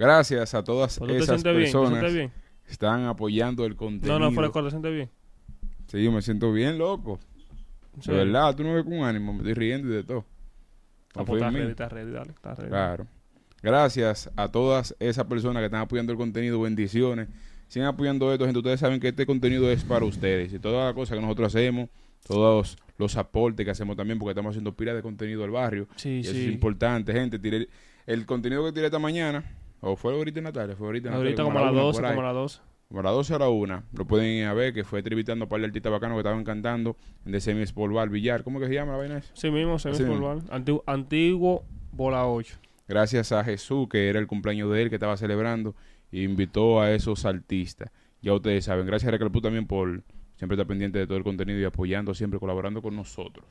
Gracias a todas esas personas están apoyando el contenido. No, no, cual te siente bien. Sí, yo me siento bien, loco. De verdad, tú no ves con ánimo, me estoy riendo y de todo. No pues estás ready, dale, está red. Claro. Gracias a todas esas personas que están apoyando el contenido. Bendiciones. Sigan apoyando esto, gente. Ustedes saben que este contenido es para ustedes. Y toda la cosa que nosotros hacemos, todos los aportes que hacemos también, porque estamos haciendo pilas de contenido al barrio. Sí, sí. es importante, gente. el contenido que tiré esta mañana o fue ahorita en la fue ahorita Ahorita como, a las 12, como a las 12. Como a las 12 a la 1. Lo pueden ver, que fue tributando para par de bacano que estaban cantando de The Semi Villar. ¿Cómo que se llama la vaina esa? Sí mismo, Semi Antiguo, Bola 8. Gracias a Jesús, que era el cumpleaños de él que estaba celebrando, e invitó a esos artistas. Ya ustedes saben. Gracias a Recalpú también por siempre estar pendiente de todo el contenido y apoyando, siempre colaborando con nosotros.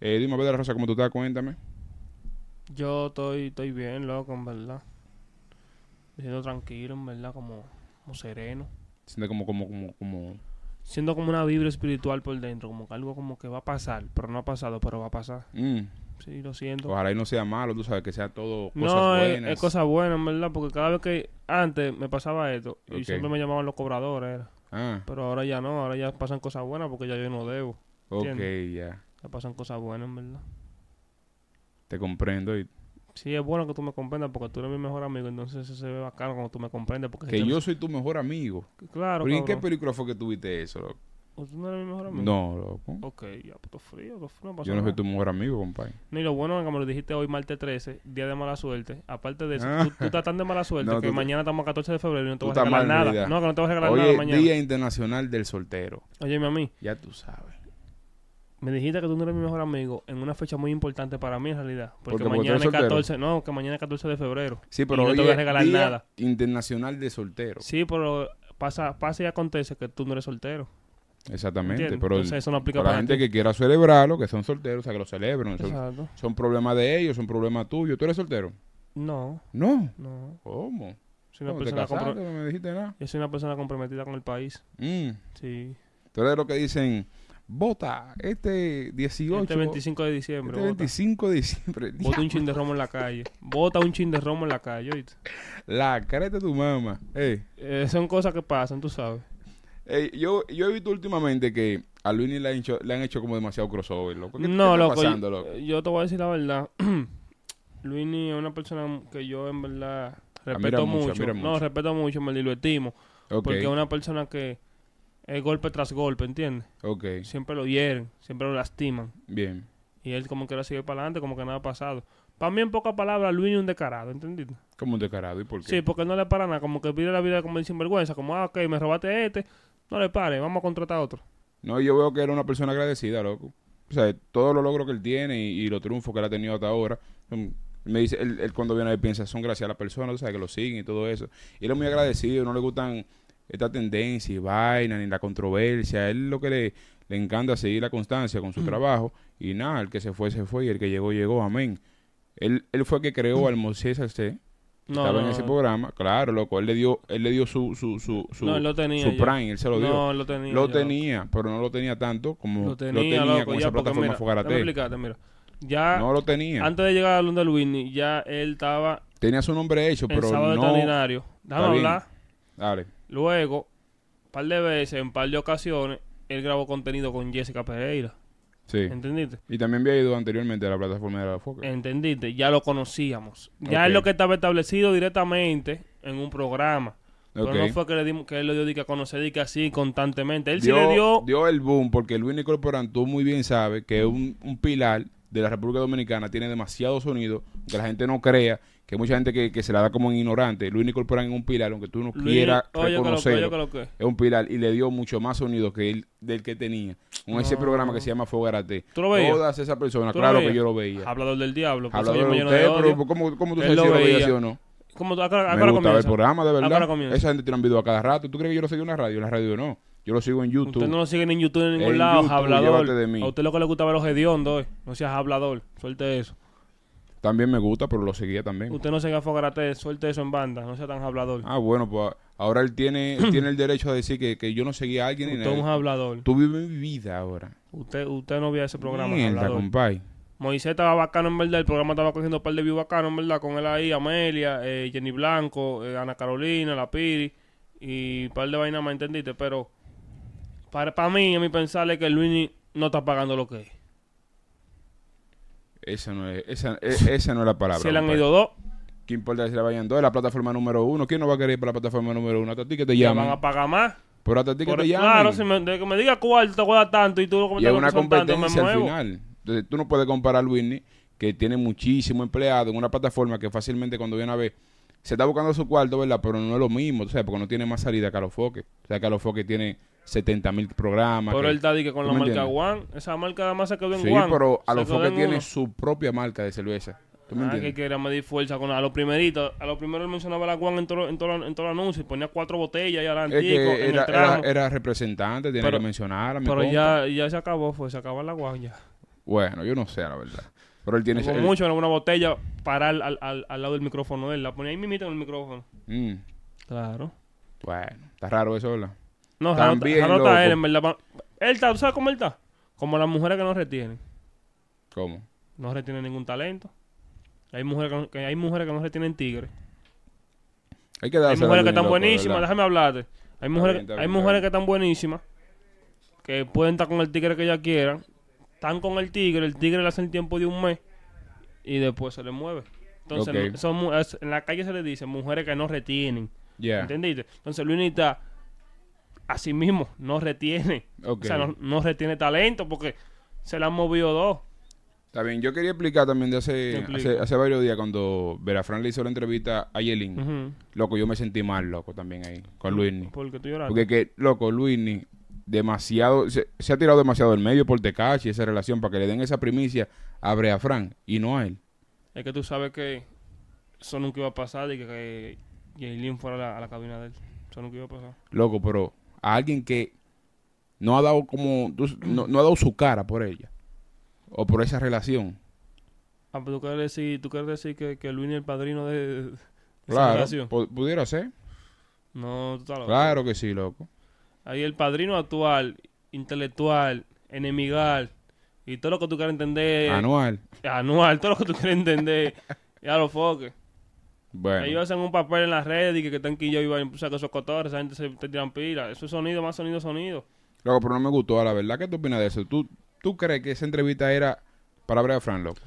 Eh, dime a Rosa, ¿cómo tú estás? Cuéntame. Yo estoy, estoy bien, loco, en verdad. Siendo tranquilo, en verdad, como, sereno. Siento como, como, como, como... como una vibra espiritual por dentro, como que algo como que va a pasar, pero no ha pasado, pero va a pasar. Mm. Sí, lo siento. Ojalá y no sea malo, tú sabes, que sea todo cosas buenas. Es, es cosas buenas, en verdad, porque cada vez que antes me pasaba esto, y siempre me llamaban los cobradores, ah. Pero ahora ya no, ahora ya pasan cosas buenas porque ya yo no debo. ¿entiendes? Ok, ya. Ya pasan cosas buenas, en verdad. Te comprendo y Sí, es bueno que tú me comprendas porque tú eres mi mejor amigo, entonces eso se ve bacano cuando tú me comprendes. Porque que yo soy tu mejor amigo. Claro. ¿Pero en qué película fue que tuviste eso, loco? ¿Tú no eres mi mejor amigo? No, loco. Ok, ya, puto pues, frío, frío. No pasa yo no soy tu mejor amigo, compadre. No, y lo bueno es que me lo dijiste hoy, martes 13, día de mala suerte. Aparte de eso, tú, estás tan de mala suerte que mañana estamos a 14 de febrero y no te vas a regalar nada. No, que no te vas a regalar nada mañana. Día Internacional del Soltero. Oye, mi amigo Ya tú sabes me dijiste que tú no eres mi mejor amigo en una fecha muy importante para mí en realidad. Porque, mañana es 14, que mañana 14 de febrero. Sí, pero no te voy a regalar nada. Internacional de soltero. Sí, pero pasa, pasa y acontece que tú no eres soltero. Exactamente, pero Entonces, eso no aplica para, la gente que quiera celebrarlo, que son solteros, o sea, que lo celebren. Son, son problemas de ellos, son problemas tuyos. ¿Tú eres soltero? No. ¿No? No. ¿Cómo? una persona me dijiste nada. Yo soy una persona comprometida con el país. Mm. Sí. Tú eres lo que dicen Vota este 18. Este 25 de diciembre. Este 25 de diciembre. Vota un chin de romo en la calle. Vota un chin de romo en la calle. La careta de tu mamá. Eh. Eh, son cosas que pasan, tú sabes. yo, yo he visto últimamente que a Luini le han hecho, como demasiado crossover, loco. no, loco, yo, te voy a decir la verdad. Luini es una persona que yo en verdad respeto mucho, No, respeto mucho, me lo Porque es una persona que es golpe tras golpe, ¿entiendes? Ok. Siempre lo hieren, siempre lo lastiman. Bien. Y él como que lo sigue para adelante, como que nada ha pasado. Para mí, en pocas palabras, Luis es un descarado, ¿entendiste? Como un descarado, ¿y por qué? Sí, porque no le para nada, como que pide la vida como sin vergüenza. como, ah, ok, me robaste este, no le pare, vamos a contratar otro. No, yo veo que era una persona agradecida, loco. O sea, todo lo logro que él tiene y, los triunfos que él ha tenido hasta ahora, me dice, él, cuando viene a piensa, son gracias a la persona, o sea, que lo siguen y todo eso. Y él es muy agradecido, no le gustan esta tendencia y vaina, ni la controversia. Él lo que le, le encanta seguir la constancia con su trabajo. Y nada, el que se fue, se fue. Y el que llegó, llegó. Amén. Él, él fue el que creó al Moisés estaba en ese programa, claro, loco. Él le dio, él le dio su, su, prime, él se lo dio. No, lo tenía. Lo tenía, pero no lo tenía tanto como lo tenía, con esa plataforma Fogarate. Ya no lo tenía. Antes de llegar a Londres, ya él estaba. Tenía su nombre hecho, pero. El sábado no, hablar. Dale. Luego, un par de veces, en un par de ocasiones, él grabó contenido con Jessica Pereira. Sí. ¿Entendiste? Y también había ido anteriormente a la plataforma de la Foca. ¿Entendiste? Ya lo conocíamos. Ya es lo que estaba establecido directamente en un programa. Pero no fue que, le dimos, que él lo dio a conocer y que así constantemente. Él sí le dio... Dio el boom porque Luis Nicolás tú muy bien sabe que es un pilar de la República Dominicana tiene demasiado sonido, que la gente no crea, que mucha gente que, que, se la da como un ignorante. Luis incorporan en un pilar, aunque tú no quieras reconocerlo, es un pilar y le dio mucho más sonido que él del que tenía. Con ese programa que se llama Fogarate. ¿Tú lo veías? Todas esas personas, claro que yo lo veía. Hablador del diablo. Hablador ¿cómo, cómo tú sabes si lo veías o no? ¿Cómo, a, Me gustaba el programa, de verdad. Esa gente tiene un video a cada rato. ¿Tú crees que yo lo sigo en la radio? En la radio no. Yo lo sigo en YouTube. Usted no lo sigue en YouTube en ningún lado, hablador. De mí. A usted lo que le gustaba los hediondos, eh. no seas hablador. Suelte eso. También me gusta, pero lo seguía también. Usted no se gratis, suelte eso en banda, no sea tan hablador. Ah, bueno, pues ahora él tiene, tiene el derecho a decir que, yo no seguía a alguien. Usted es un hablador. Tú vives mi vida ahora. Usted, usted no vio ese programa. Mierda, compay. Moisés estaba bacano, en verdad. El programa estaba cogiendo un par de views bacano, en verdad. Con él ahí, Amelia, eh, Jenny Blanco, eh, Ana Carolina, La Piri. Y un par de vainas, ¿me entendiste? Pero para, para mí, a mi pensar es que Luini no está pagando lo que es. Esa no es, esa, e, esa no es la palabra. Se le han ido dos. ¿Qué importa si le vayan dos? Es la plataforma número uno. ¿Quién no va a querer ir para la plataforma número uno? Hasta ti que te llaman. van a pagar más. Pero hasta ti que te llaman. Claro, si me, que me diga cuál te cuesta tanto y tú lo Y es una competencia al final. Entonces tú no puedes comparar a que tiene muchísimo empleado en una plataforma que fácilmente cuando viene a ver se está buscando su cuarto, ¿verdad? Pero no es lo mismo, o porque no tiene más salida que a los foques. O sea, que a los foques tiene 70 mil programas. Pero él está que con la marca One, esa marca además se quedó en sí, Sí, pero a lo que tiene su propia marca de cerveza. ¿Tú me ah, que quería medir fuerza con a lo primerito A lo primero él mencionaba la Juan en todo, en, en el anuncio y ponía cuatro botellas y ahora era, era, representante, tiene que mencionar. pero ya, ya se acabó, se acabó la Juan ya. Bueno, yo no sé, la verdad. Pero él tiene. mucho en una botella parar al, al, lado del micrófono de él. La ponía ahí mimita en el micrófono. Mm. Claro. Bueno, está raro eso, ¿verdad? No, también está él, en verdad. Él está, sabes cómo él está? Como las mujeres que no retienen. ¿Cómo? No retienen ningún talento. Hay mujeres que, hay mujeres que no retienen tigres. Hay, que hay mujeres que están buenísimas, déjame hablarte. Hay mujeres, hay mujeres que están buenísimas, que pueden estar con el tigre que ellas quieran. Están con el tigre, el tigre le hace el tiempo de un mes y después se le mueve. Entonces, en la calle se le dice mujeres que no retienen. ¿Entendiste? Entonces, está así mismo no retiene. O sea, no, retiene talento porque se la han movido dos. Está bien, yo quería explicar también de hace, hace, varios días cuando Frank le hizo la entrevista a Yelin. Loco, yo me sentí mal, loco, también ahí, con Luisni. Porque tú lloraste? Porque que, loco, Luisni demasiado, se, ha tirado demasiado del medio por Tecachi, esa relación, para que le den esa primicia a Frank y no a él. Es que tú sabes que eso nunca iba a pasar y que, Yelin fuera a la, a la cabina de él. Eso nunca iba a pasar. Loco, pero a alguien que no ha dado como no, ha dado su cara por ella o por esa relación. Ah, pero pues tú quieres decir, que, que Luis es el padrino de, esa relación. pudiera ser. No, tú Claro que sí, loco. Ahí el padrino actual, intelectual, enemigal, y todo lo que tú quieras entender. Anual. Anual, todo lo que tú quieras entender. ya lo foques. Bueno. Ellos hacen un papel en las redes y que, que están que yo iba a impulsar esos cotores, esa gente se te tiran pila. Eso es sonido, más sonido, sonido. Loco, pero no me gustó, a la verdad. ¿Qué tú opinas de eso? ¿Tú, tú crees que esa entrevista era para Brea Fran, loco?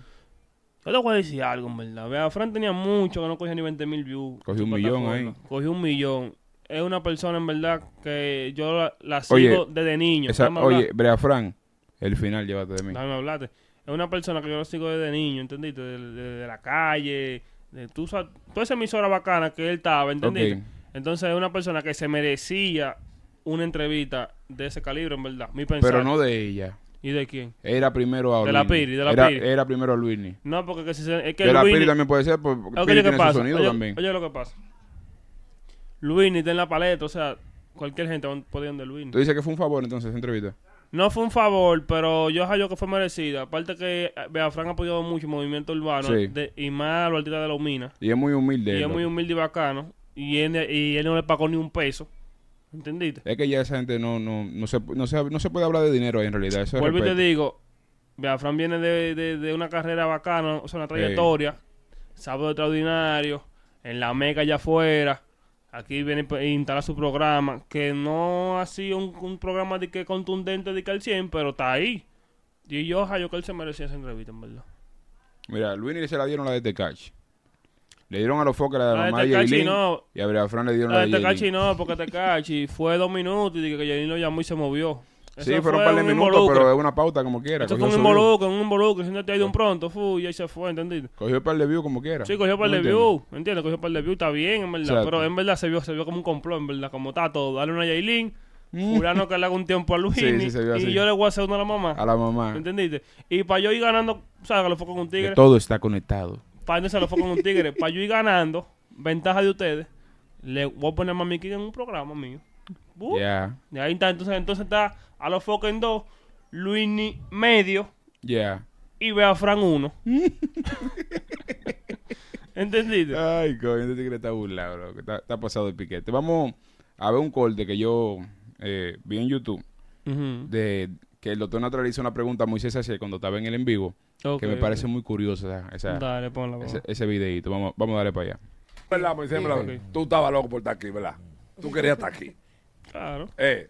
Yo te voy a decir algo, en verdad. Brea Fran tenía mucho que no cogía ni 20 mil views. Cogió un millón ahí. Cogió un millón. Es una persona, en verdad, que yo la, sigo desde niño. oye, Brea Fran, el final, llévate de mí. Dame hablarte. Es una persona que yo la sigo desde niño, ¿entendiste? de, de la calle eh, tú toda esa emisora bacana que él estaba, ¿entendiste? Entonces es una persona que se merecía una entrevista de ese calibre, en verdad. Mi Pero no de ella. ¿Y de quién? Era primero a De la Piri, de la era, Piri. Era primero a Luisni. No, porque que si se, es que De la Piri también puede ser, porque pues, tiene pasa. sonido también. Oye lo que pasa. Luisni está en la paleta, o sea, cualquier gente podía andar de Luisni. ¿Tú dices que fue un favor entonces esa entrevista? No fue un favor, pero yo hallo que fue merecida. Aparte que eh, Fran ha apoyado mucho el movimiento urbano y más a la de la mina. Y es muy humilde. Y es muy humilde y bacano. Y él, y él no le pagó ni un peso. ¿Entendiste? Es que ya esa gente no, no, no, se, no, se, no se puede hablar de dinero ahí en realidad. Eso Vuelvo y te digo, Fran viene de, una carrera bacana, o sea, una trayectoria. Sábado extraordinario, en la meca allá afuera aquí viene e instala su programa, que no ha sido un, programa de que contundente de que al 100, pero está ahí. Y yo, yo que él se merecía esa entrevista, en verdad. Mira, Luini se la dieron la de Tecachi. Le dieron a los focos la de la, la de Tecachi, Y a Fran le dieron la, la de Tecachi. no, porque Tecachi fue dos minutos y que Yailin lo llamó y se movió. Sí, fueron un par de minutos, pero es una pauta como quiera. Eso fue un involucro, un involucro, te ha de un pronto, fu, y ahí se fue, entendido. Cogió par de views como quiera. Sí, cogió par de views, ¿entiendes? Cogió par de views, está bien, en verdad. Pero en verdad se vio, se vio como un complot, en verdad, como está todo. Dale una Yailin, jurando mm. que le haga un tiempo a Luigi sí, sí, y yo le voy a hacer una a la mamá. A la mamá. ¿Entendiste? Y para yo ir ganando, ¿sabes? Que lo fue con un tigre. Que todo está conectado. Para con un tigre. yo ir ganando, ventaja de ustedes, le voy a poner a Mami en un programa mío. Y ahí está, entonces, entonces está a los fucking dos, Luini medio. ya Y Fran uno. ¿Entendiste? Ay, coño, este está burlado, bro Está, está, pasado el piquete. Vamos a ver un corte que yo eh, vi en YouTube. de que el doctor Natural hizo una pregunta muy Moisés cuando estaba en el en vivo. que me parece muy curiosa ese, ese, videito. Vamos, vamos a darle para allá. ¿Verdad, Moisés? Pues, Tú estabas loco por estar aquí, ¿verdad? Tú querías estar aquí. Claro. Eh,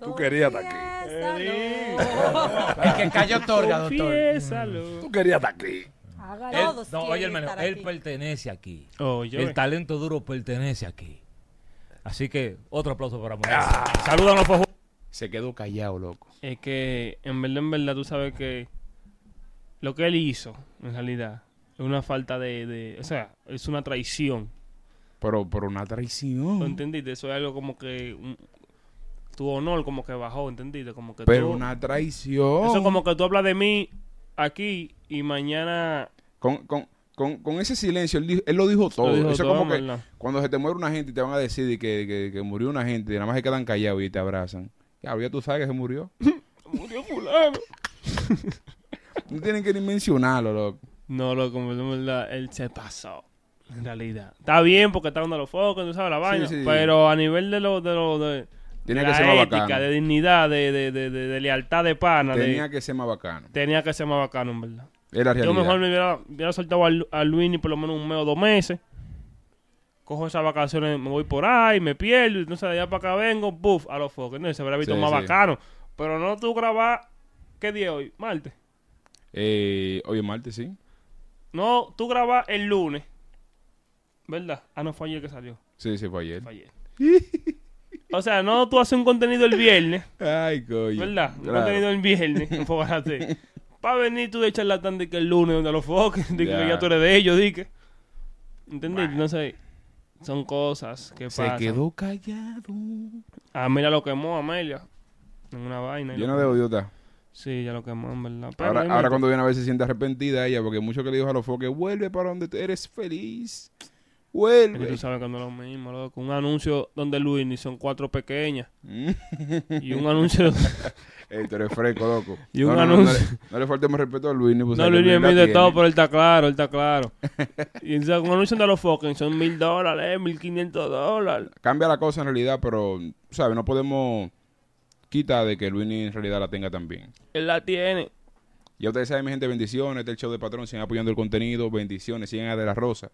tú querías estar aquí. El que cayó otorga, doctor. Tú querías de aquí. no, oye, hermano, él pertenece aquí. El talento duro pertenece aquí. Así que otro aplauso para Moisés. Ah. Salúdanos, por Se quedó callado, loco. Es que en verdad, en verdad, tú sabes que lo que él hizo, en realidad, es una falta de, o sea, es una traición. Pero por una traición. ¿No entendiste? Eso es algo como que tu honor como que bajó, ¿entendiste? Como que Pero una traición. Eso como que tú hablas de mí aquí y mañana... Con, ese silencio, él, él, lo dijo todo. eso como que cuando se te muere una gente y te van a decir que, murió una gente, y nada más se quedan callados y te abrazan. Ya, ya tú sabes que se murió. murió fulano. no tienen que ni mencionarlo, loco. No, loco, como él se pasó. En realidad. Está bien porque está donde los focos, no sabes la vaina. pero a nivel de los... De lo, de Tenía que ser ética, De dignidad, de, lealtad de pana. Tenía que ser más bacano. Tenía que ser más bacano, en verdad. Era realidad. Yo mejor me hubiera, soltado a, Luini por lo menos un mes o dos meses. Cojo esas vacaciones, me voy por ahí, me pierdo, entonces de allá para acá vengo, puff, a los focos. No, se habría visto más bacano. Pero no tú grabás. ¿qué día hoy? ¿Martes? Eh, hoy es martes, sí. No, tú grabas el lunes. ¿Verdad? Ah, no, fue ayer que salió. Sí, sí, fue ayer. Fue ayer. O sea, no tú haces un contenido el viernes. Ay, coño. ¿Verdad? Un contenido el viernes, enfócate. Para venir tú de charlatán de que el lunes donde los foques, de que ya tú eres de ellos, di que. No sé. Son cosas que Se pasan. Se quedó callado. Amelia ah, lo quemó, Amelia. En una vaina. Llena de odiota. Sí, ya lo quemó, en verdad. ahora, ahora cuando viene a ver se siente arrepentida ella, porque mucho que le dijo a los foques, vuelve para donde tú eres feliz. Vuelve. Tú sabes cuando lo mismo, loco. Un anuncio donde Luis ni son cuatro pequeñas. Mm. y un anuncio. Ey, tú eres fresco, loco. Y un no, anuncio. No, le, faltemos respeto a Luis ni No, Luis ni es de todo, pero él está claro, él está claro. y un anuncio de los fucking son mil dólares, mil quinientos dólares. Cambia la cosa en realidad, pero, ¿sabes? No podemos quitar de que Luis ni en realidad la tenga también. Él la tiene. Ya ustedes saben, mi gente, bendiciones. Este es el show de patrón. Sigan apoyando el contenido. Bendiciones. Sigan a De La Rosa.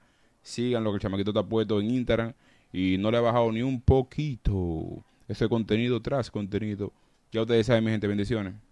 Sigan lo que el chamaquito está puesto en Instagram y no le ha bajado ni un poquito ese contenido tras contenido. Ya ustedes saben, mi gente, bendiciones.